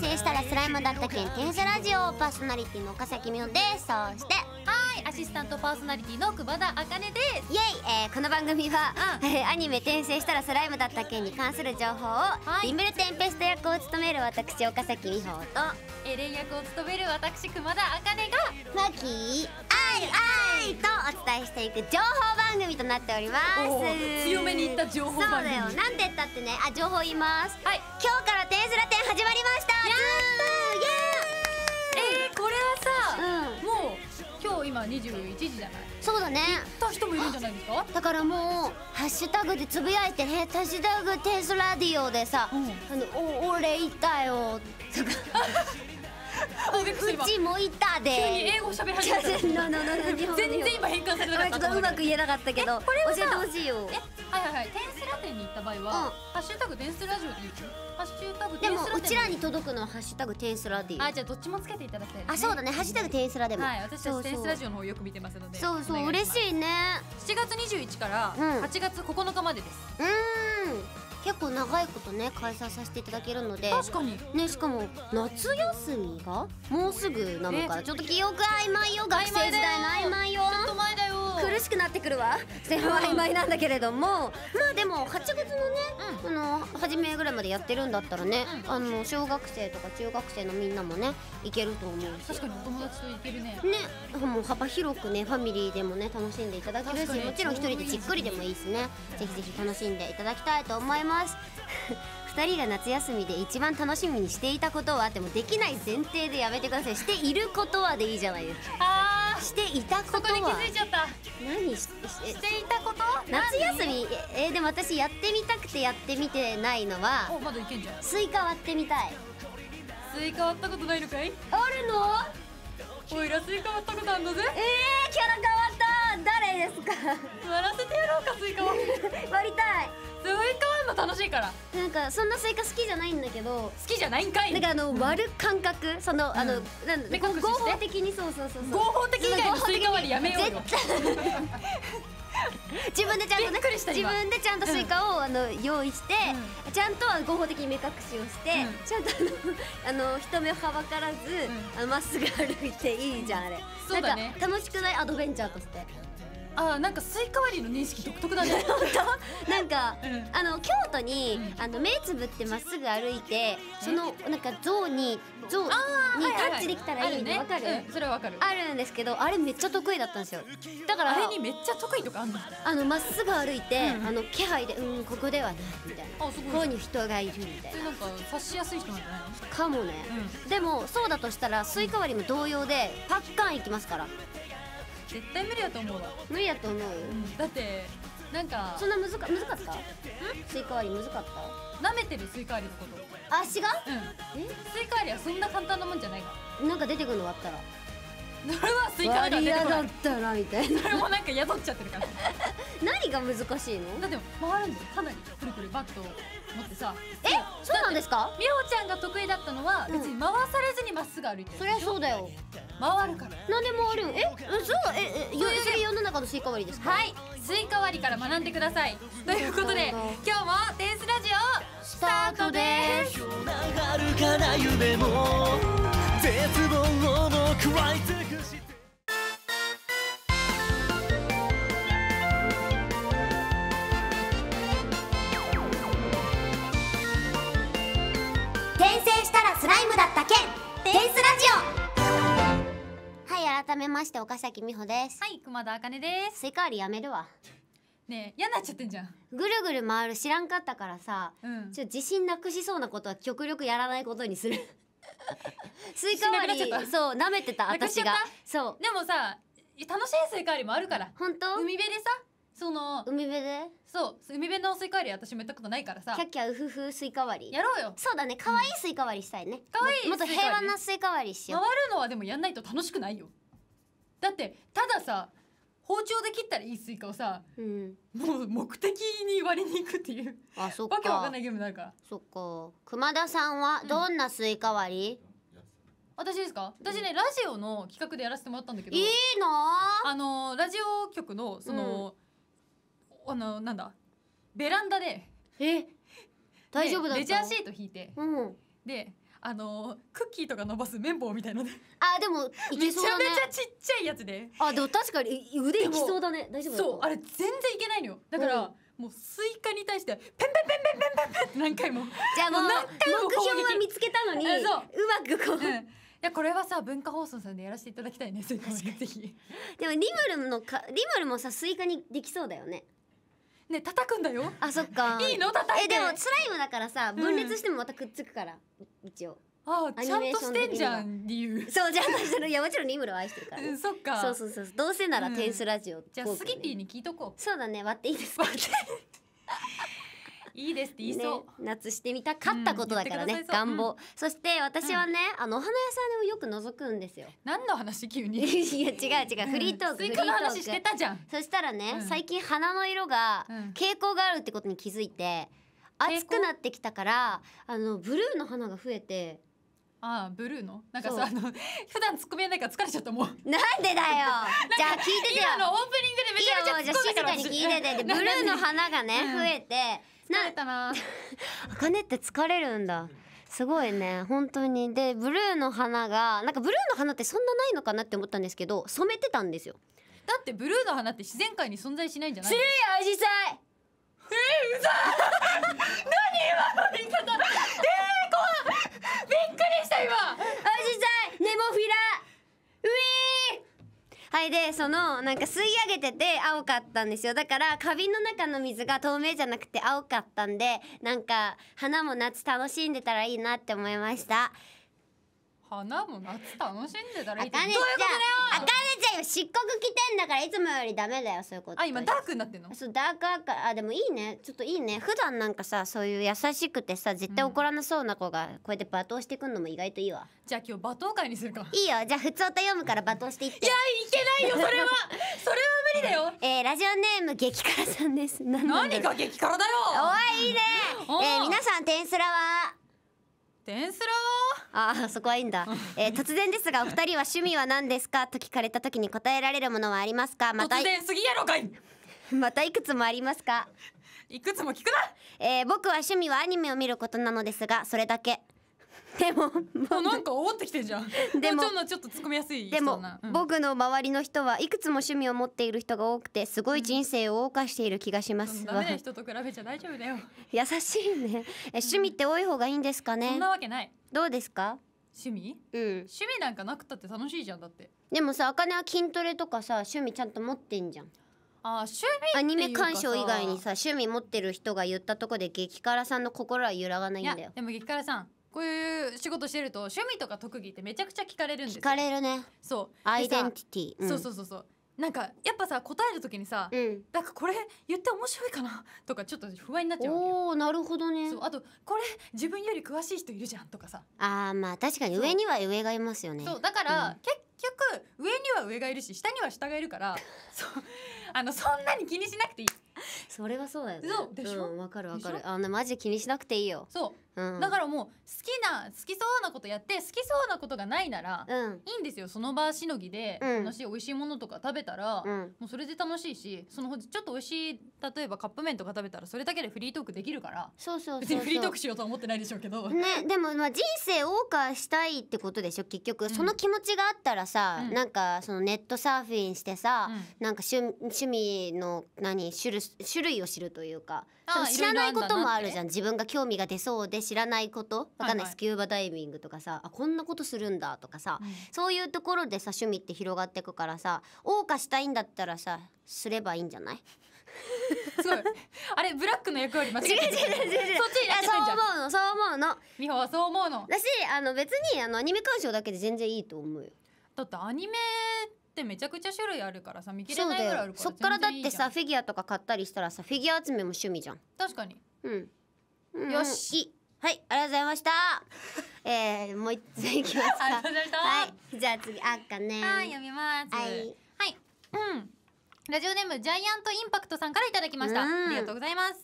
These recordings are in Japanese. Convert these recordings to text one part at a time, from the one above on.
成したらスライムだったけん天使ラジオパーソナリティの岡崎美穂ですそしてアシスタントパーソナリティの久保田茜ですイエイ、えー、この番組は、うん、アニメ転生したらスライムだった件に関する情報を、はい、リムルテンペスト役を務める私岡崎美穂とエレン役を務める私久熊田茜がマキーアイアイとお伝えしていく情報番組となっております強めに言った情報番組そうだよなんて言ったってねあ情報言います、はい、今日から「テンスラテン始まりましたやったーイエーイこれはさ、うん、もう今日今21時じゃないそうだね行った人もいるんじゃないですかだからもう「ハッシュタグでつぶやいて「ハッシュタグテスラディオ」でさ「うん、あのお俺行ったよ」とか うちもいたで急に英語喋り始めた 全然今変換されなかったちょっうまく言えなかったけどこれ教えてほしいよえはいはいはいテンスラ店に行った場合は、うん、ハッシュタグテンスラジオで言うハッシュタグでもうちらに届くのはハッシュタグテンスラでいあじゃあどっちもつけていただきたい、ね、あそうだねハッシュタグテンスラでもはい私たちテンスラジオの方よく見てますのでそうそう嬉しいね7月21から8月9日までですうん結構長いことね開催させていただけるので確かにねしかも夏休みがもうすぐなのかちょっと記憶曖昧よ学生時代の曖昧よちょっと前だよ苦しくなってくるわ前半曖昧なんだけれども、まあでも8月のね、あの初めぐらいまでやってるんだったらね、あの小学生とか中学生のみんなもねいけると思うし確かにお友達といけるねねもう幅広くねファミリーでもね楽しんでいただけるしもちろん一人でじっくりでもいいしねぜひぜひ楽しんでいただきたいと思いますます2人が夏休みで一番楽しみにしていたことはでもできない前提でやめてくださいしていることはでいいじゃないですかあーしていたことはそこで気づいちゃった何ししていたこと夏休みえーでも私やってみたくてやってみてないのはおまだいけんじゃんスイカ割ってみたいスイカ割ったことないのかいあるのおいらスイカ割ったことあんだぜえー、キャラ変わった誰ですか割らせてやろうかスイカを 割りたいスイカ割るの楽しいからなんかそんなスイカ好きじゃないんだけど好きじゃないんかいなんかあの、割る感覚その、あのなん合法的にそうそうそうそう合法的以外のスイカ割りやめようよ 自分でちゃんとね自分でちゃんとスイカを、あの用意して、うん、ちゃんと合法的に目隠しをして、うん、ちゃんとあのあの人目をはばからずま、うん、っすぐ歩いていいじゃんあれ、そうだね、なんか楽しくないアドベンチャーとして。あなんかスイカ割りの認識独特だね なんか、うん、あの京都に、あの目つぶってまっすぐ歩いてそのなんか像に像にタッチできたらいいのわ、かる、うん、それはわかるあるんですけどあれめっちゃ得意だったんですよだからあれにめっちゃ得意とかあんのあのまっすぐ歩いて、うん、あの気配でうんここではないみたいなここに人がいるみたいななんか察しやすい人なんじゃないのかもね、でもそうだとしたらスイカ割りも同様でパッカンいきますから絶対無理やと思うわ、無理やと思ううん、だってなんかそんな難か難かったスイカ割り難かったなめてるスイカ割りのことあ違ううんスイカ割りはそんな簡単なもんじゃないかなんか出てくるの割ったらそれはスイカだから出てこないったらみたいなそれもなんか宿っちゃってるから 何が難しいのだって回るんだよかなりくるくるバットを持ってさえそうなんですかみほちゃんが得意だったのは別に回されずにまっすぐ歩いてる、うん、そりゃそうだよ回るから何でもあるえそうええそれ世の中のスイカ割りですかはいスイカ割りから学んでくださいということで今日も「デンスラジオ」スタートです絶望の食らいくして転生したらスライムだったけん転スラジオはい改めまして岡崎美穂ですはい熊田茜ですスイカ割りやめるわね嫌なっちゃってんじゃんぐるぐる回る知らんかったからさ、うん、ちょ自信なくしそうなことは極力やらないことにするスイカ割りそう舐めてた私がそうでもさ楽しいスイカ割りもあるから本当海辺でさその海辺でそう海辺のスイカ割り私もやったことないからさキャッキャウフフスイカ割りやろうよそうだね可愛いスイカ割りしたいね可愛、うん、いもっと平和なスイカ割りしよう回るのはでもやんないと楽しくないよだってたださ包丁で切ったらいいスイカをさ、うん、もう目的に割りに行くっていうあそっかわけわかんないゲームなんかそっか熊田さんはどんなスイカ割り、うん、私ですか私ね、ラジオの企画でやらせてもらったんだけどいいのあのラジオ局のその、うん、あのなんだベランダでえ大丈夫だったレジャーシート引いて、うん、であのクッキーとか伸ばす綿棒みたいなねあでもいけめそうだねめちゃちっちゃいやつであでも確かに腕いきそうだね大丈夫そうあれ全然いけないのよだから、うんもうスイカに対してペンペンペンペンペンペンペンって何回もじゃあもうもう何回も目標は見つけたのにうそうまくこう、うん、いやこれはさ文化放送さんでやらせていただきたいねスイカぜひでもリムルのかリムルもさスイカにできそうだよねね叩くんだよあそっかいいの叩いてえでもスライムだからさ分裂してもまたくっつくから、うん、一応ああちゃんとしてんじゃん理由そうじゃんとしてるいやもちろんリムルは愛してるから、ねそっかそうそうそうどうせならテンスラジオ、うん、じゃあスギピーに聞いとこうそうだね割っていいですかいいですって言いそう、ね、夏してみたかったことだからね、うん、願望、うん、そして私はね、あのお花屋さんでもよく覗くんですよ何の話急に いや違う違う、フリートーク、うん、スイカの話してたじゃんそしたらね、最近花の色が傾向があるってことに気づいて暑くなってきたからあのブルーの花が増えてああブルーのなんかさあの普段突っ込ミやないから疲れちゃったもうなんでだよ じゃあ聞いててよ今のオープニングでめちゃめちゃ突っ込んだからじゃあ静かに聞いてて ブルーの花がね、うん、増えて疲れたな。あ かって疲れるんだ。すごいね本当にでブルーの花がなんかブルーの花ってそんなないのかなって思ったんですけど染めてたんですよだってブルーの花って自然界に存在しないんじゃない強いアジえうざ何今の言い方えー、怖びっくりした今アジサイネモフィラウィーはいでそのなんか吸い上げてて青かったんですよだから花瓶の中の水が透明じゃなくて青かったんでなんか花も夏楽しんでたらいいなって思いました花も夏楽しんでたらいいどういうことだよあかねちゃんよ漆黒着てんだからいつもよりダメだよそういうことあ今ダークになってんのそうダークアーカあでもいいねちょっといいね普段なんかさそういう優しくてさ絶対怒らなそうな子がこうやって罵倒してくんのも意外といいわ、じゃあ今日罵倒会にするかいいよじゃあ普通と読むから罵倒していっていやいけないよそれは それは無理だよえー、ラジオネーム激辛さんです何何が激辛だよおいいいね、えー、皆さん天スラは天スラはああそこはいいんだ、えー、突然ですがお二人は趣味は何ですかと聞かれた時に答えられるものはありますかまた突然すぎやろかい またいくつもありますかいくつも聞くな、えー、僕は趣味はアニメを見ることなのですがそれだけでももう なんか思ってきてんじゃんでもちょっと突っ込みやすいでも、うん、僕の周りの人はいくつも趣味を持っている人が多くてすごい人生を謳歌している気がします、ダメ人と比べちゃ大丈夫だよ 優しいねえ趣味って多い方がいいんですかね、うん、そんなわけないどうですか趣味、うん、趣味なんかなくたって楽しいじゃんだってでもさあかねは筋トレとかさ趣味ちゃんと持ってんじゃんあ趣味アニメ鑑賞以外にさ趣味持ってる人が言ったとこで激辛さんの心は揺らがないんだよでも激辛さんこういう仕事してると趣味とか特技ってめちゃくちゃ聞かれるんですよ聞かれるねそうアイデンティティ、うん、そうそうそうそうなんかやっぱさ答える時にさ、うん、なんかこれ言って面白いかなとかちょっと不安になっちゃうわけよおなるほどねそうあとこれ自分より詳しい人いるじゃんとかさあーまあ確かに上には上がいますよねそうだから、うん、結局上には上がいるし下には下がいるから そうあのそんなに気にしなくていいそれはそうだよねそうでしょわ、うん、かるわかるあマジで気にしなくていいよそうだからもう好きな好きそうなことやって好きそうなことがないなら、うん、いいんですよその場しのぎで、うん、楽しい美味しいものとか食べたら、うん、もうそれで楽しいしそのちょっと美味しい例えばカップ麺とか食べたらそれだけでフリートークできるからそうそう別にフリートークしようとは思ってないでしょうけど、ね、でもまあ人生謳歌したいってことでしょ結局その気持ちがあったらさ、うん、なんかそのネットサーフィンしてさ、うん、なんか趣趣味の何種種類を知るというか。知らないこともあるじゃん自分が興味が出そうで知らないことわかんない、スキューバダイビングとかさあこんなことするんだとかさ、うん、そういうところでさ趣味って広がってくからさ謳歌したいんだったらさすればいいんじゃないすごいあれブラックの役割間違違う違う違う違うそっちらそう思うのそう思うの美穂はそう思うのだしあの別にあのアニメ鑑賞だけで全然いいと思うよだってアニメってめちゃくちゃ種類あるからさ見切れないぐらいあるからそっからだってさフィギュアとか買ったりしたらさフィギュア集めも趣味じゃん確かにうんうん、よし。はい、ありがとうございました。えー、もう一ついきますか。はい、じゃあ次、あっかね。はい、読みます。はい。はい。うん。ラジオネーム、ジャイアントインパクトさんからいただきました。ありがとうございます。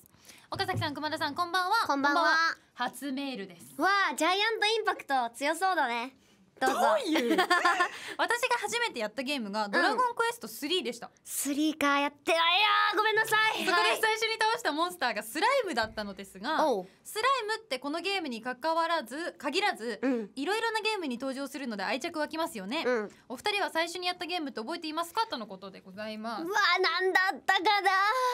岡崎さん、熊田さん、こんばんは。こんばんは。んんは初メールです。わあ、ジャイアントインパクト強そうだね。どうぞうう 私が初めてやったゲームが「ドラゴンクエスト3」でした、うん、3かやってないやごめんなさいそこで最初に倒したモンスターがスライムだったのですが、スライムってこのゲームに関わらず限らずいろいろなゲームに登場するので愛着湧きますよね、うん、お二人は最初にやったゲームって覚えていますかとのことでございますうわなんだったか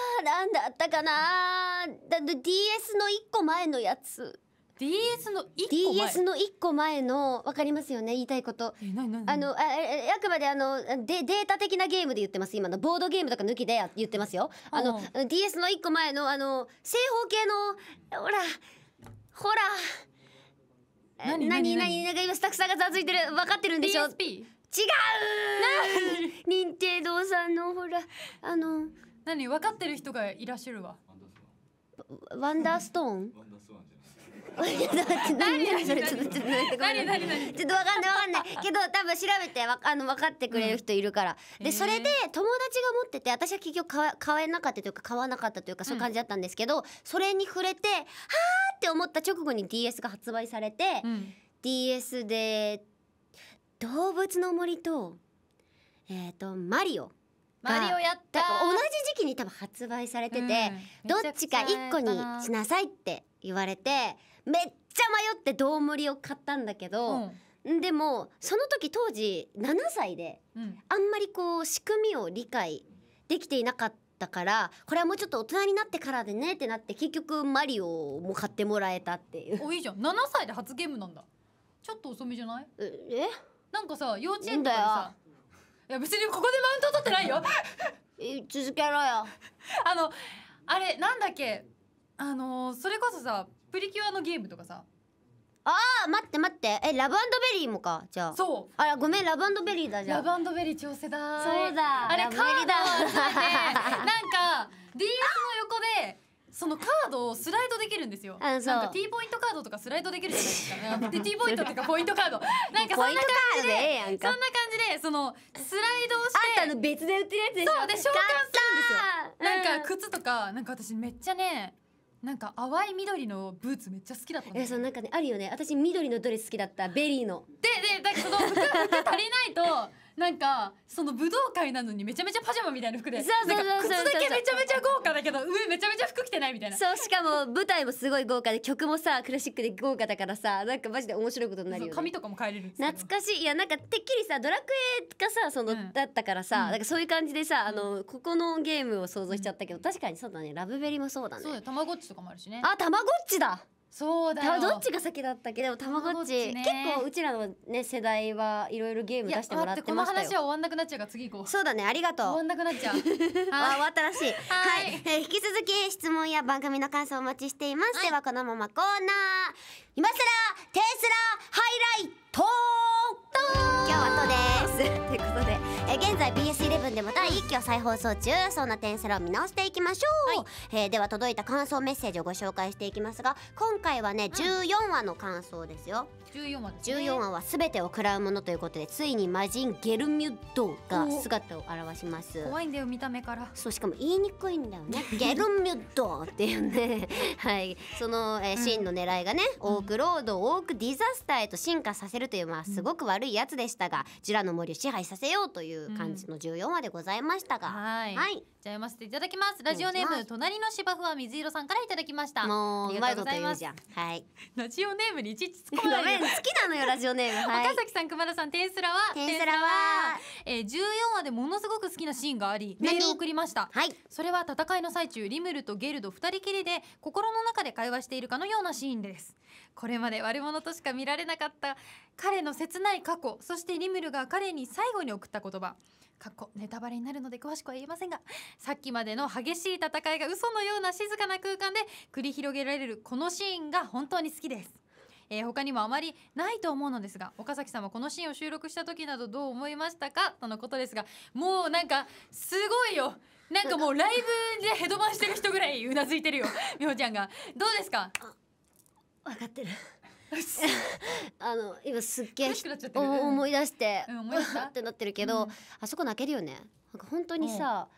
ななんだったかなだ DS の1個前のやつ DS の一個前 DS の一個前のわかりますよね言いたいことあのああくまであのでデータ的なゲームで言ってます今のボードゲームとか抜きで言ってますよあの DS の一個前のあの正方形のほらほら何何何何今スタッフさんがざわついてる分かってるんでしょ PSP? 違う任天堂さんのほらあの何分かってる人がいらっしゃるわワンダーストーンちょっとちょっと待ってちょっとわかんない分かんないけど多分調べてあの分かってくれる人いるから、うん、でそれで友達が持ってて私は結局買買えなかったというか買わなかったというかそういう感じだったんですけど、うん、それに触れてはあって思った直後に DS が発売されて、うん、DS で「動物の森と」えっ、ー、と「マリオ」マリオやった同じ時期に多分発売されてて、どっちか1個にしなさいって言われて。めっちゃ迷ってどう盛りを買ったんだけど、うん、でもその時当時7歳で、うん、あんまりこう仕組みを理解できていなかったからこれはもうちょっと大人になってからでねってなって結局マリオも買ってもらえたっていうおいいじゃん7歳で初ゲームなんだちょっと遅めじゃないえなんかさ幼稚園とかでさいや別にここでマウント取ってないよ 続けろよ あのあれなんだっけあのそれこそさプリキュアのゲームとかさああ待って待ってえラブベリーもかじゃあそうあらごめんラブベリーだじゃラあブベリー超世代そうだあれカラードをだ集めてなんか DS の横でそのカードをスライドできるんですよ。なんそうか T ポイントカードとかスライドできるじゃない ですか。で T ポイントっていうかポイントカード。なんかそんな感じででええんそんな感じでそのスライドをしてあんたの別で売ってるやつでしょそうで召喚するんですよ。なんか靴とかなんか私めっちゃねなんか淡い緑のブーツめっちゃ好きだったんえ、そうなんかねあるよね。私緑のドレス好きだったベリーの。ででだけの服服足りないと。なんかその武道会なのにめちゃめちゃパジャマみたいな服でそうそうそうそう靴だけめちゃめちゃ豪華だけど上めちゃめちゃ服着てないみたいなそうしかも舞台もすごい豪華で曲もさクラシックで豪華だからさなんかマジで面白いことになるよ、ね、髪とかも変えれる懐かしいいやなんかてっきりさドラクエがさその、うん、だったからさ、うん、なんかそういう感じでさあのここのゲームを想像しちゃったけど、うん、確かにそうだねラブベリーもそうだねそうだたまごっちとかもあるしねあたまごっちだそうだどっちが先だったっけでもたまごっち、ね、結構うちらのね世代はいろいろゲーム出してもらってましたよこの話は終わんなくなっちゃうから次行こうそうだねありがとう終わんなくなっちゃう 終わったらしいはい、はい、えー、引き続き質問や番組の感想お待ちしています、はい、ではこのままコーナー今更テスラハイライト今日はとですえ現在 BS11 でも第1期を再放送中そんな点セラを見直していきましょう、はい、えー、では届いた感想メッセージをご紹介していきますが今回はね14話の感想ですよ、うん、14話です、ね、話は全てを食らうものということでついに魔人ゲルミュッドが姿を現します怖いんだよ見た目からそうしかも言いにくいんだよね ゲルミュッドっていうね はいその、えー、真の狙いがね、うん、オークロードをオークディザスターへと進化させるというまあすごく悪いやつでしたがジュラの森を支配させようといういう感じの14話でございましたが、うん、はいはいじゃあ読ませていただきますラジオネーム、隣の芝生は水色さんからいただきましたもううまいこと言うじゃんはいラジオネームにいちいちつっ込まない好きなのよラジオネーム、はい、岡崎さん熊田さんテンスラはテンスラは、えー、14話でものすごく好きなシーンがありメールを送りましたはいそれは戦いの最中リムルとゲルド二人きりで心の中で会話しているかのようなシーンですこれまで悪者としか見られなかった彼の切ない過去そしてリムルが彼に最後に送った言葉かっこネタバレになるので詳しくは言えませんがさっきまでの激しい戦いが嘘のような静かな空間で繰り広げられるこのシーンが本当に好きです、えー、他にもあまりないと思うのですが岡崎さんはこのシーンを収録した時などどう思いましたかとのことですがもうなんかすごいよなんかもうライブでヘドバンしてる人ぐらいうなずいてるよみほちゃんがどうですか分かってる あの今すっげえ思い出して、う思い出した ってなってるけど、うん、あそこ泣けるよねなんか本当にさ、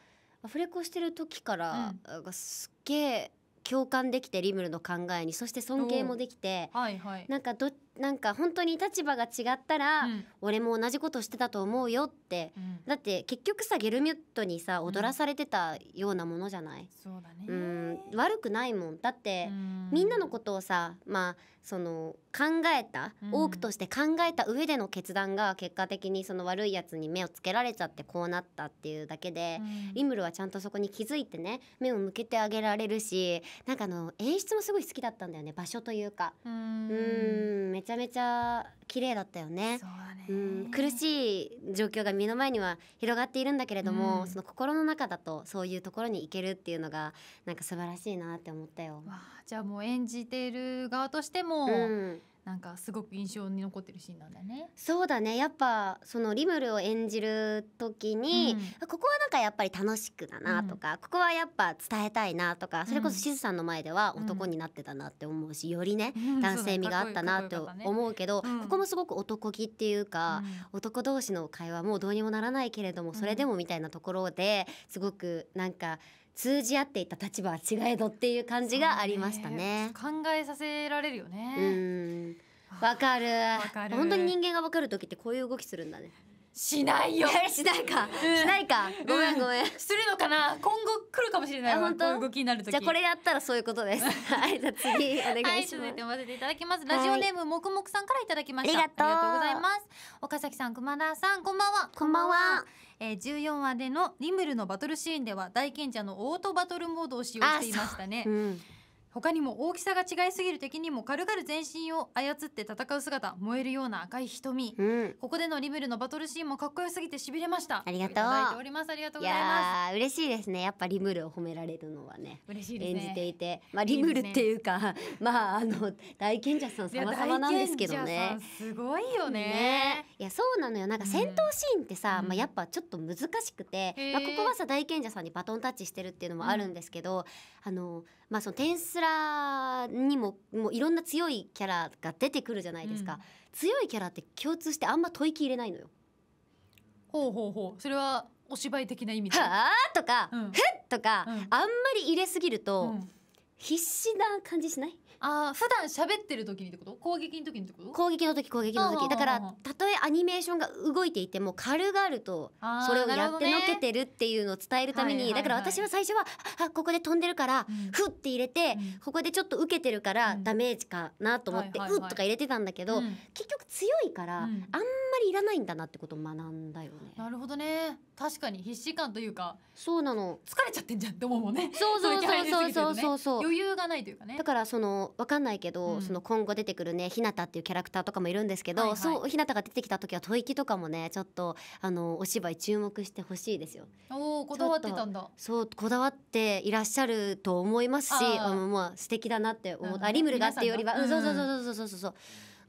アフレコしてる時から、うん、すっげえ共感できてリムルの考えにそして尊敬もできて、はいはい、なんかどっなんか本当に立場が違ったら、うん、俺も同じことしてたと思うよって、うん、だって結局さゲルミュットにさ踊らされてたようなものじゃない、そうだねうん悪くないもんだって、みんなのことをさまあその考えた、多くとして考えた上での決断が結果的にその悪いやつに目をつけられちゃってこうなったっていうだけで、リムルはちゃんとそこに気づいてね目を向けてあげられるしなんかあの演出もすごい好きだったんだよね場所というか。うんめちゃめちゃ綺麗だったよね、ね、うん、苦しい状況が目の前には広がっているんだけれども、うん、その心の中だとそういうところに行けるっていうのがなんか素晴らしいなって思ったよ。じゃあもう演じている側としても、うんなんかすごく印象に残ってるシーンなんだね。そうだねやっぱそのリムルを演じる時に、うん、ここはなんかやっぱり楽しくだなとか、うん、ここはやっぱ伝えたいなとかそれこそしずさんの前では男になってたなって思うしよりね、男性味があったなって思うけど、ここもすごく男気っていうか、男同士の会話もうどうにもならないけれどもそれでもみたいなところですごくなんか。通じ合っていた立場は違えどっていう感じがありましたね。ね考えさせられるよね。わかる。本当に人間がわかる時ってこういう動きするんだね。しないよしないか、しないかごめんごめん、するのかな今後来るかもしれない本当動きになるじゃこれやったらそういうことです はいじゃ次お願いします、続いて読まていただきますラジオネーム、もくもくさんからいただきましたありがとうございます岡崎さん熊田さんこんばんはこんばんはえ十四話でのリムルのバトルシーンでは大賢者のオートバトルモードを使用していましたね、うん、他にも大きさが違いすぎる敵にも軽々全身を操って戦う姿燃えるような赤い瞳、うん、ここでのリムルのバトルシーンもかっこよすぎてしびれましたありがとうありがとうございます嬉しいですねやっぱリムルを褒められるのはね嬉しい、ね、演じていてまあリムルっていうか、ね、まああの大賢者さん様々なんですけどねすごいよね、ね、いやそうなのよなんか戦闘シーンってさ、うん、まあやっぱちょっと難しくて、うん、まあここはさ大賢者さんにバトンタッチしてるっていうのもあるんですけど、あのまあ、そのテンスラにももういろんな強いキャラが出てくるじゃないですか、うん、強いキャラって共通してあんま吐息入れないのよ。ほうほうほうそれはお芝居的な意味はあとか、うん、へっとか、うん、あんまり入れすぎると、必死な感じしないああ普段喋ってる時にってこと攻撃の時にってこと攻撃の時攻撃の時だからたとえアニメーションが動いていても軽々とそれをやってのけてるっていうのを伝えるために、ね、だから私は最初はあここで飛んでるから、ふって入れて、うん、ここでちょっと受けてるからダメージかなと思って、うっとか入れてたんだけど、結局強いから、あんまりいらないんだなってことを学んだよね。なるほどね確かに必死感というかそうなの疲れちゃってんじゃんって思うもんね。そうそうそうそうそう 余裕がないというかね。だからそのわかんないけど、うん、その今後出てくるね日向っていうキャラクターとかもいるんですけど、はいはい、そう日向が出てきた時は吐息とかもねちょっとあのお芝居注目してほしいですよ。おこだわってたんだそうこだわっていらっしゃると思いますしあの、まあ、素敵だなって思った、ね、リがっていうよりは、うん、そうそうそうそうそうそうそう。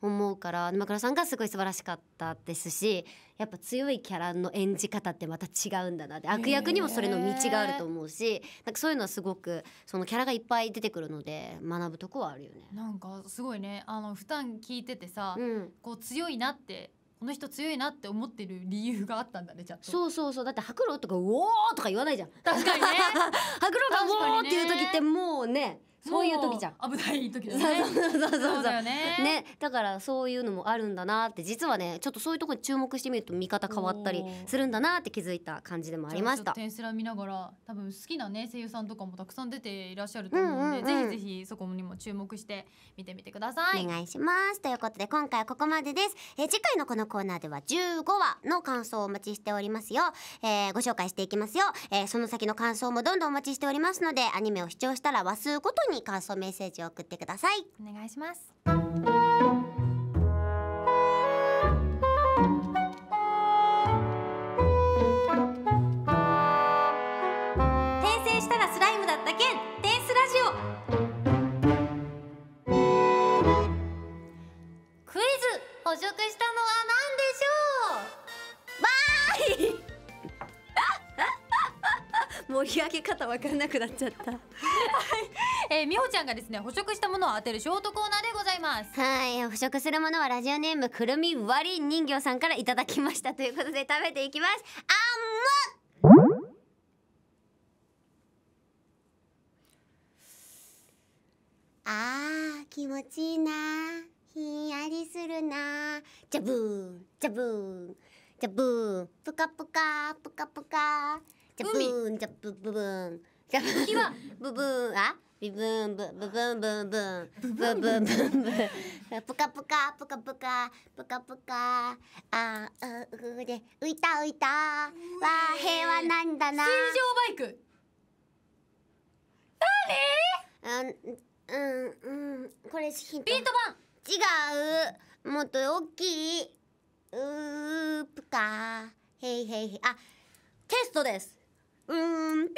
思うから沼倉さんがすごい素晴らしかったですしやっぱ強いキャラの演じ方ってまた違うんだなって悪役にもそれの道があると思うしなんかそういうのはすごくそのキャラがいっぱい出てくるので学ぶとこはあるよね。なんかすごいねあの普段聞いててさ、うん、こう強いなってこの人強いなって思ってる理由があったんだねちゃんとそうそうそうだって白狼とか「うおー!」とか言わないじゃん確かにね白狼 が「うおー!」っていう時ってもうねそういう時じゃん危ない時だねそうそうそうそうねだからそういうのもあるんだなって実はねちょっとそういうとこに注目してみると見方変わったりするんだなって気づいた感じでもありましたテンスラ見ながら多分好きなね声優さんとかもたくさん出ていらっしゃると思うんで、ぜひぜひそこにも注目して見てみてくださいお願いしますということで今回はここまでですえ次回のこのコーナーでは15話の感想をお待ちしておりますよ、えー、ご紹介していきますよ、えー、その先の感想もどんどんお待ちしておりますのでアニメを視聴したら話数ごとにに感想メッセージを送ってくださいお願いします転生したらスライムだった転スラジオクイズした盛り上げ方わからなくなっちゃったはい、えー、美穂ちゃんがですね捕食したものを当てるショートコーナーでございますはい捕食するものはラジオネームくるみ割り人形さんからいただきましたということで食べていきますあんむあー気持ちいいなひんやりするなじゃぶーんじゃぶーんじゃぶーんぷかぷかぷかぷかじゃブーンじゃブブブーンじゃ ブブーンあビブーンブブブンブンブンブブブンブンブンぷかぷかぷかぷかぷかぷかあううで浮いた浮いたわ平和なんだな水上バイク何うんうんうんこれヒントビート板違うもっと大きいうーぷかへいへいへいあテストですうんピー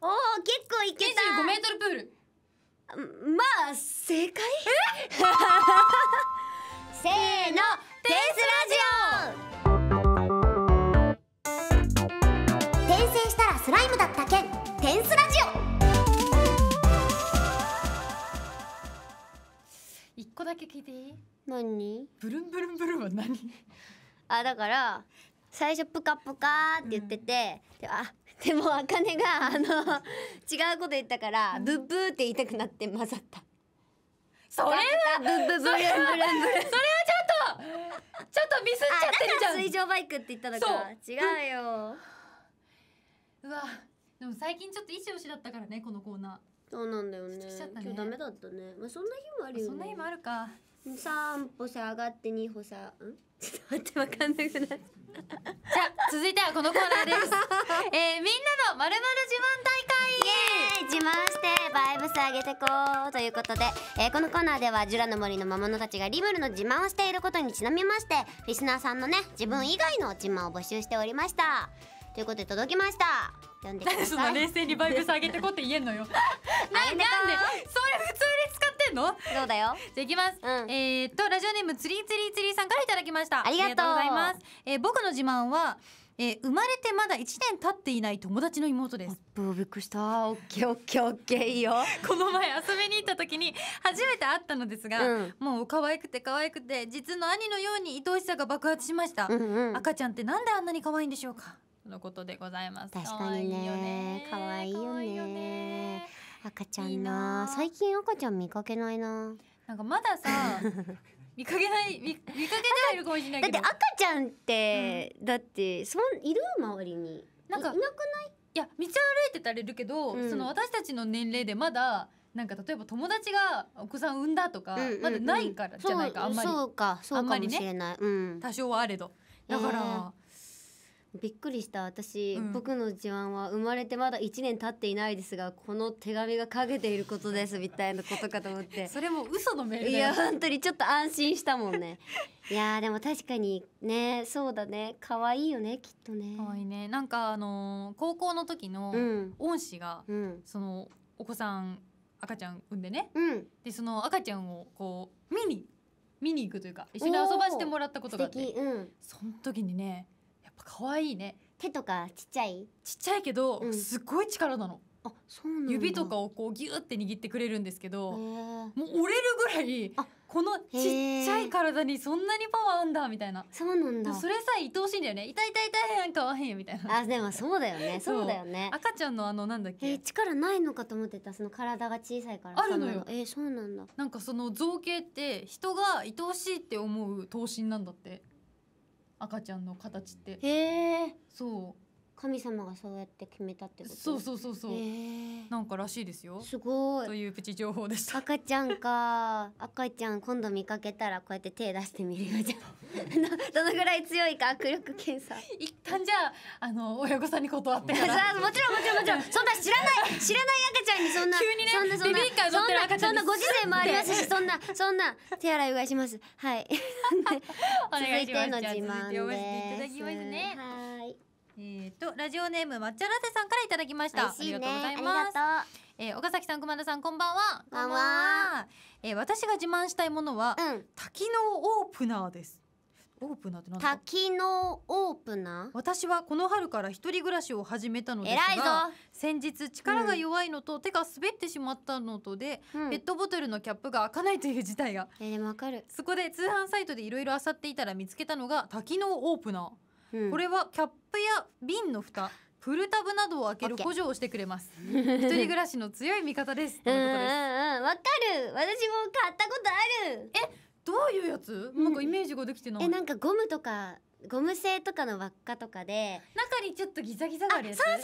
おお結構いけた25メートルプールまあ正解 せーのテンスラジオ転生したらスライムだった件テンスラジオ一個だけ聞いていい何ブルンブルンブルンは何あだから最初プカプカって言ってて、うん、であ でもあかねがあの 違うこと言ったから、うん、ブッブーって言いたくなって混ざったそれはブッブブルブブ それはちょっとちょっとミスっちゃってるじゃん水上バイクって言ったのか違うようわでも最近ちょっと意思押しだったからねこのコーナーそうなんだよね、ね、今日ダメだったねまあそんな日もあるよ、ね、そんな日もあるか三歩下がって二歩さんちょっと待ってわかんなくなっじゃあ続いてはこのコーナーです。えー、みんなのまるまる自慢大会。イエーイ自慢してバイブス上げてこうということで、えー、このコーナーではジュラの森の魔物たちがリムルの自慢をしていることにちなみまして、リスナーさんのね自分以外の自慢を募集しておりました。ということで届きました読んでくださいそんな冷静にバイブス上げてこって言えんのよ なんでなんでそれ普通に使ってんのそうだよじゃいきます、うん、えー、っとラジオネームツリーツリーツリーさんからいただきましたありがとうございます、えー、僕の自慢はえー、生まれてまだ1年経っていない友達の妹ですびっくりしたオッケーオッケーオッケーいいよ この前遊びに行った時に初めて会ったのですが、うん、もう可愛くて可愛くて実の兄のように愛おしさが爆発しました、うんうん、赤ちゃんってなんであんなに可愛いんでしょうかのことでございます。確かにね、可愛いいよね。赤ちゃんな最近赤ちゃん見かけないな。なんかまださ、見かけない見見かけてはいるかもしれないけど。だって赤ちゃんって、うん、だってそんいる周りに。なんかいなくない？いや道歩いてたらいるけど、うん、その私たちの年齢でまだ。なんか例えば友達がお子さん産んだとか、まだないからじゃないか、うんあんまりそうかそうかもしれない、ねうん、多少はあれどだから、びっくりした私、うん、僕の自慢は生まれてまだ1年経っていないですがこの手紙がかけていることです みたいなことかと思ってそれも嘘のメールいや本当にちょっと安心したもんね いやでも確かにねそうだね可愛いよねきっとね可愛いねなんかあのー、高校の時の恩師が、うん、そのお子さん赤ちゃん産んでね、うん、でその赤ちゃんをこう見に見に行くというか一緒に遊ばせてもらったことがあって、うん、その時にね可愛いね手とかちっちゃいちっちゃいけど、うんすっごい力なのあそうなんだ指とかをこうギュって握ってくれるんですけど、もう折れるぐらいあこのちっちゃい体にそんなにパワーあんだみたいなそうなんだそれさえ愛おしいんだよね痛い痛い痛いかわいいみたいなあでもそうだよねそうだよね赤ちゃんのあのなんだっけ、力ないのかと思ってたその体が小さいからあるのよそえーそうなんだなんかその造形って人が愛おしいって思う等身なんだって赤ちゃんの形ってへえそう神様がそうやって決めたってことそうそうそうそう、えー、なんからしいですよすごいというプチ情報でした赤ちゃんか 赤ちゃん今度見かけたらこうやって手出してみるよじゃ どのぐらい強いか握力検査一旦じゃああの親御さんに断って あもちろんもちろんもちろんそんな知らない知らない赤ちゃんにそんな急にねそんなそんなそんなご時世もありますしそんなそんな手洗いうがいしますはい続いての自慢ですいただきますねはいえっ、ー、とラジオネームまっ抹茶らテさんからいただきました、ね、ありがとうございますえー、岡崎さん熊田さんこんばんはこんばんは、えー、私が自慢したいものは、うん、多機能オープナーですオープナーって何多機能オープナー私はこの春から一人暮らしを始めたのですが先日力が弱いのと、うん、手が滑ってしまったのとで、うん、ペットボトルのキャップが開かないという事態がえでもわかるそこで通販サイトでいろいろ漁っていたら見つけたのが多機能オープナーこれはキャップや瓶の蓋プルタブなどを開ける補助をしてくれます 一人暮らしの強い味方ですわかる私も買ったことあるえどういうやつ、なんかイメージができてない、えなんかゴムとかゴム製とかの輪っかとかで中にちょっとギザギザがあるやつそうそうそう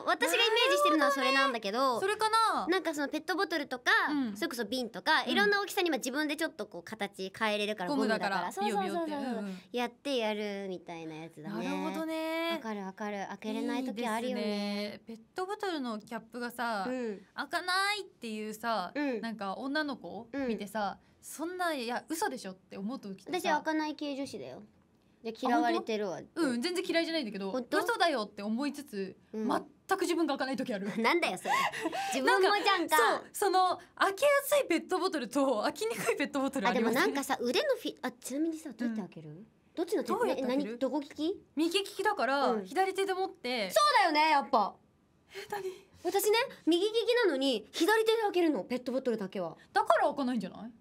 そう私がイメージしてるのはそれなんだけど、ね、それかななんかそのペットボトルとか、うん、それこそ瓶とか、うん、いろんな大きさに今自分でちょっとこう形変えれるからゴムだからそうそうそうそうやってやるみたいなやつだねなるほどねわかるわかる開けれない時あるよね、ね、ペットボトルのキャップがさ、うん、開かないっていうさ、うん、なんか女の子見てさ、そんないや嘘でしょって思うとき私開かない系女子だよで嫌われてるわうん全然嫌いじゃないんだけど本当嘘だよって思いつつ、うん全く自分が開かない時あるなんだよそれ 自分もじゃんかそうその開けやすいペットボトルと開きにくいペットボトルああでもなんかさ腕のフィあちなみにさどうやって開ける、どっちの手どうやって何どこ利き右利きだから、うん左手で持ってそうだよねやっぱ私ね右利きなのに左手で開けるのペットボトルだけはだから開かないんじゃない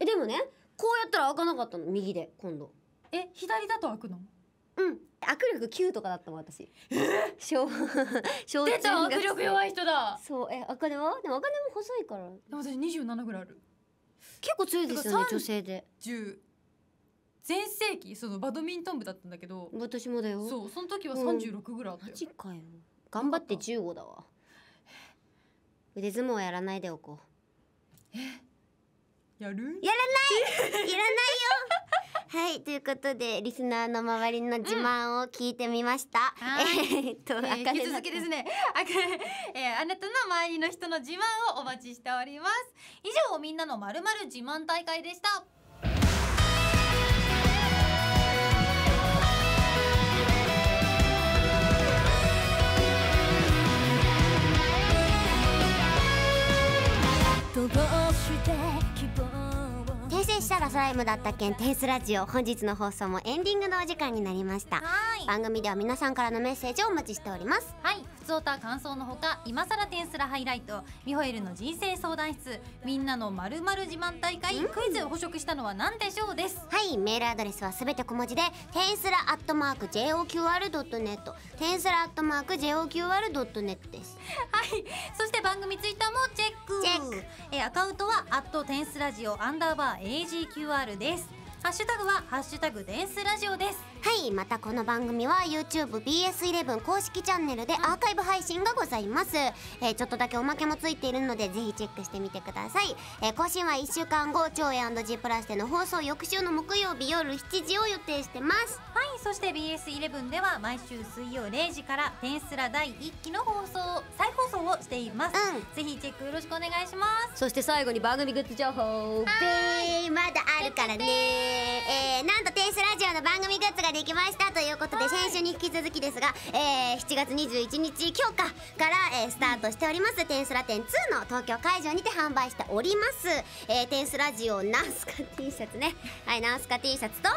えでもねこうやったら開かなかったの右で今度え左だと開くのうん握力九とかだったもん私え小 小出た握力弱い人だそうえあかねはでもあかねも細いから私二十七ぐらいある結構強いですよね女性で十0全盛期そのバドミントン部だったんだけど私もだよそうその時は三十六ぐらいあったよ、うん、かよ頑張って十五だわ腕相撲やらないでおこうえやるやらないや らないよはいということでリスナーの周りの自慢を聞いてみました、うん、えっと、えー、引き続きですねあか、えー、あなたの周りの人の自慢をお待ちしております以上みんなのまるまる自慢大会でしたどうして転したらスライムだったけんテイスラジオ本日の放送もエンディングのお時間になりました番組では皆さんからのメッセージをお待ちしておりますはい普通歌感想のほか今さらテンスラハイライトミホエルの人生相談室みんなのまるまる自慢大会、クイズを捕食したのは何でしょうですはいメールアドレスはすべて小文字でテンスラアットマーク JOQR.net テンスラアットマーク JOQR.net ですはい番組ツイッターもチェックチェックえアカウントは「アットテンスラジオアンダーバー AGQR」ですハッシュタグは「ハッシュタグデンスラジオ」ですはいまたこの番組は YouTubeBS11 公式チャンネルでアーカイブ配信がございます、えー、ちょっとだけおまけもついているのでぜひチェックしてみてください、えー、更新は1週間後超 A&G プラスでの放送翌週の木曜日夜7時を予定してますはいそして BS11 では毎週水曜0時から「天スラ」第1期の放送再放送をしています、うん、ぜひチェックよろしくお願いしますそして最後に番組グッズ情報まだあるからね、えー、なんと「天スラジオ」の番組グッズができましたということで先週に引き続きですが、えー、7月21日今日かから、えー、スタートしております「テンスラ展2」の東京会場にて販売しております、えー、テンスラジオナンスカ T シャツね はいナンスカ T シャツと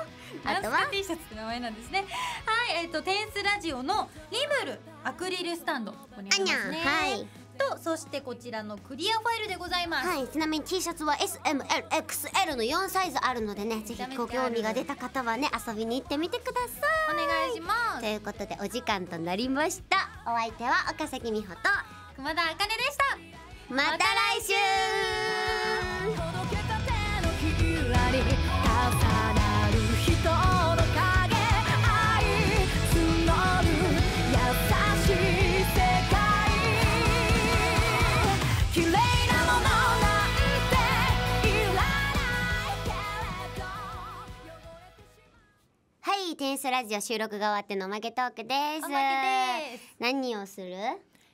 あとは T シャツって名前なんですねはいえっ、ー、とテンスラジオのリブルアクリルスタンドここにありますねはいとそしてこちらのクリアファイルでございますはいちなみに T シャツは SMLXL の4サイズあるのでねぜひご興味が出た方はね遊びに行ってみてくださいお願いしますということでお時間となりましたお相手は岡崎美穂と熊田茜でしたまた来週テニスラジオ収録が終わってのおまけトークですおまけです何をする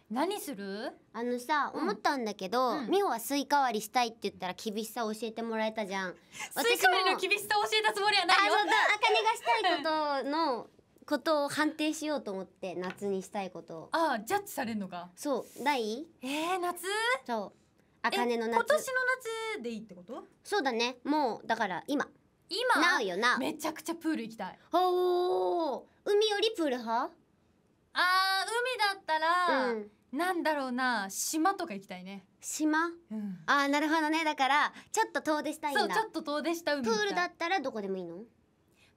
何するあのさ、うん思ったんだけど、うん美穂はスイカ割りしたいって言ったら厳しさを教えてもらえたじゃんスイカ割りの厳しさを教えたつもりはないよそうだあかがしたいことのことを判定しようと思って夏にしたいことをああジャッジされるのかそうないえー、夏そう茜の夏今年の夏でいいってことそうだねもうだから今今なうよなめちゃくちゃプール行きたいおお海よりプール派あー海だったら、うん、なんだろうな島とか行きたいね島、うん、あなるほどねだからちょっと遠出したいんだそうちょっと遠出した海プールだったらどこでもいいの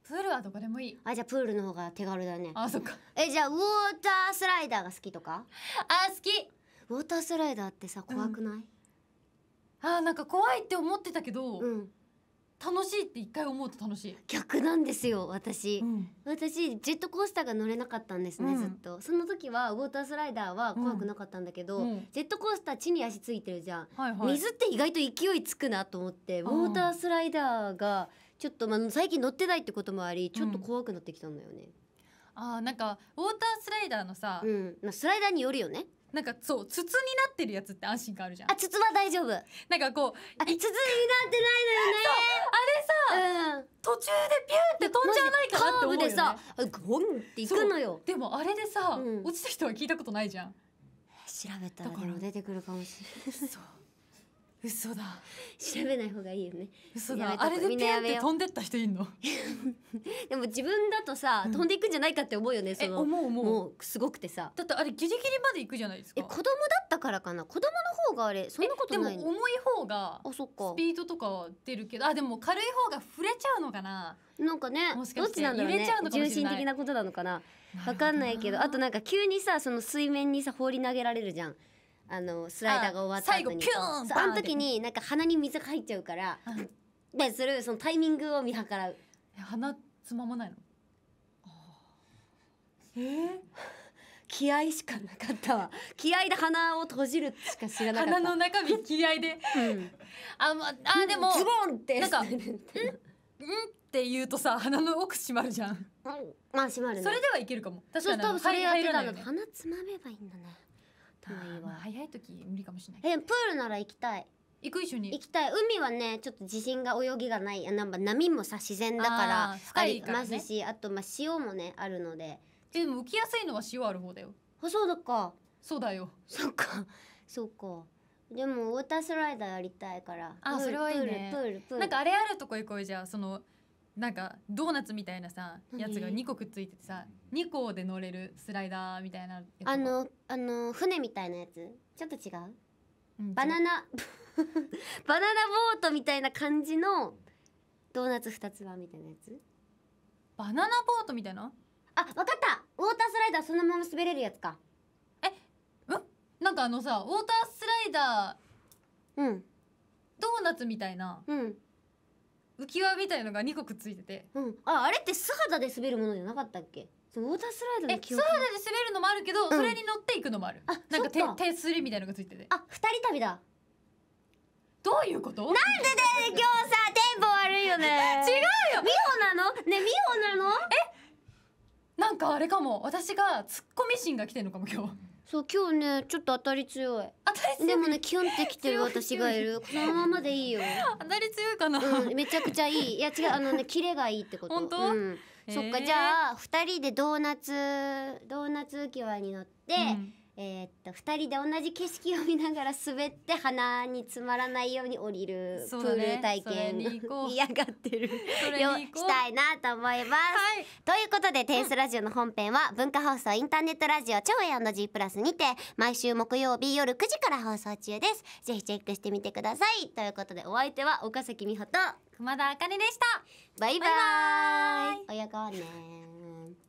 プールはどこでもいいあじゃあプールの方が手軽だねあそっかえじゃあウォータースライダーが好きとかあ好きウォータースライダーってさ怖くない、うん、あなんか怖いって思ってたけど、うん、楽しいって一回思うと楽しい逆なんですよ私、うん、私ジェットコースターが乗れなかったんですね、うん、ずっとその時はウォータースライダーは怖くなかったんだけど、うん、ジェットコースター地に足ついてるじゃん、はいはい、水って意外と勢いつくなと思ってウォータースライダーがちょっと、まあ、最近乗ってないってこともありちょっと怖くなってきたんだよね、あなんかウォータースライダーのさ、うんスライダーによるよねなんかそう筒になってるやつって安心感あるじゃんあ筒は大丈夫なんかこうあ筒になってないのよねあれさ、うん、途中でピューって飛んじゃわないかなって思うよねカーブでさゴンっていくのよでもあれでさ、うん、落ちた人は聞いたことないじゃん調べたらでも出てくるかもしれないそう嘘だ調べない方がいいよね嘘だあれでピュンって飛んでった人いんの でも自分だとさ、うん、飛んでいくんじゃないかって思うよねその思う思うもうすごくてさだってあれギリギリまで行くじゃないですかえ子供だったからかな子供の方があれそんなことないでも重い方があそっかスピードとか出るけどあでも軽い方が触れちゃうのかななんかねどっちなんだろうね重心的なことなのかなわかんないけどあとなんか急にさその水面にさ放り投げられるじゃんあのスライダーが終わった後にあ最あの時になんか鼻に水が入っちゃうからでするそのタイミングを見計らう鼻つままないのえー、気合しかなかったわ気合で鼻を閉じるしか知らなかった鼻の中身気合でうんあ、まあでもズボンってなんか うんって言うとさ鼻の奥閉まるじゃんまあ閉まるねそれではいけるかも確かそうに多分それやってたんだ、鼻つまめばいいんだねない時無理かもしれないえプールなら行きたい行く一緒に行きたい海はねちょっと地震が泳ぎがないなんか波もさ自然だから深いますしあ,、とまあ潮もねあるのでえでも浮きやすいのは潮ある方だよあそうだかそうだよそっか そっかでもウォータースライダーやりたいからあそれはいいねプールプールなんかあれあるとこ行こうじゃあそのなんかドーナツみたいなさやつが2個くっついててさ2個で乗れるスライダーみたいなあのあの船みたいなやつちょっと違う、うん、バナナ バナナボートみたいな感じのドーナツ2つはみたいなやつバナナボートみたいなあわかったウォータースライダーそのまま滑れるやつかえうんなんかあのさウォータースライダーうんドーナツみたいなうん浮き輪みたいのが2個くっついててうんああれって素肌で滑るものじゃなかったっけそうウォータースライドの記素肌で滑るのもあるけど、うんそれに乗っていくのもあるあなんか手そか手すりみたいのがついててあ二人旅だどういうことなんでだよ今日さテンポ悪いよね 違うよ美穂なのね美穂なのえなんかあれかも私がツッコミ心が来てんのかも今日そう今日ねちょっと当たり強い当たり強いでもねキュンってきてる私がいるこのままでいいよ当たり強いかな、うん、めちゃくちゃいいいや違うあのねキレがいいってこと本当、うん、えー、そっかじゃあ二人でドーナツドーナツ浮き輪に乗って、うんえー、っと2人で同じ景色を見ながら滑って鼻につまらないように降りる、プール体験 嫌がってるよしたいなと思います、はい、ということで「テイスラジオ」の本編は、文化放送インターネットラジオ超 A&G プラスにて毎週木曜日夜9時から放送中ですぜひチェックしてみてくださいということでお相手は岡崎美穂と熊田茜でしたバイバイバイバーイ親川ね